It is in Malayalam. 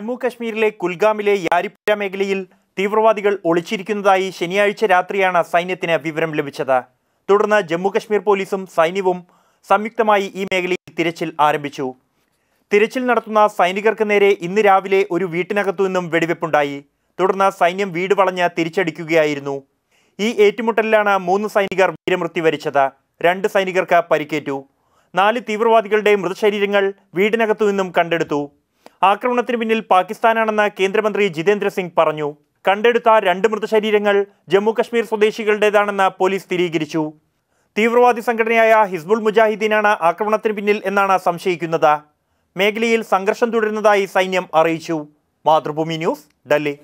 ജമ്മു കശ്മീരിലെ കുൽഗാമിലെ യാരിപ്പുര മേഖലയിൽ തീവ്രവാദികൾ ഒളിച്ചിരിക്കുന്നതായി ശനിയാഴ്ച രാത്രിയാണ് സൈന്യത്തിന് വിവരം ലഭിച്ചത് തുടർന്ന് ജമ്മു കശ്മീർ പോലീസും സൈന്യവും സംയുക്തമായി ഈ മേഖലയിൽ തിരച്ചിൽ ആരംഭിച്ചു തിരച്ചിൽ നടത്തുന്ന സൈനികർക്ക് നേരെ ഇന്ന് രാവിലെ ഒരു വീട്ടിനകത്തു നിന്നും വെടിവെപ്പുണ്ടായി തുടർന്ന് സൈന്യം വീട് വളഞ്ഞ് തിരിച്ചടിക്കുകയായിരുന്നു ഈ ഏറ്റുമുട്ടലിലാണ് മൂന്ന് സൈനികർ വീരമൃത്യു വരിച്ചത് രണ്ട് സൈനികർക്ക് പരിക്കേറ്റു നാല് തീവ്രവാദികളുടെ മൃതശരീരങ്ങൾ വീടിനകത്തു നിന്നും കണ്ടെടുത്തു ആക്രമണത്തിന് പിന്നിൽ പാകിസ്ഥാനാണെന്ന് കേന്ദ്രമന്ത്രി ജിതേന്ദ്ര സിംഗ് പറഞ്ഞു കണ്ടെടുത്ത രണ്ട് മൃതശരീരങ്ങൾ ജമ്മുകശ്മീർ സ്വദേശികളുടേതാണെന്ന് പോലീസ് സ്ഥിരീകരിച്ചു തീവ്രവാദി സംഘടനയായ ഹിസ്ബുൾ മുജാഹിദ്ദീനാണ് ആക്രമണത്തിന് പിന്നിൽ എന്നാണ് സംശയിക്കുന്നത് മേഖലയിൽ സംഘർഷം തുടരുന്നതായി സൈന്യം അറിയിച്ചു മാതൃഭൂമി ന്യൂസ് ഡൽഹി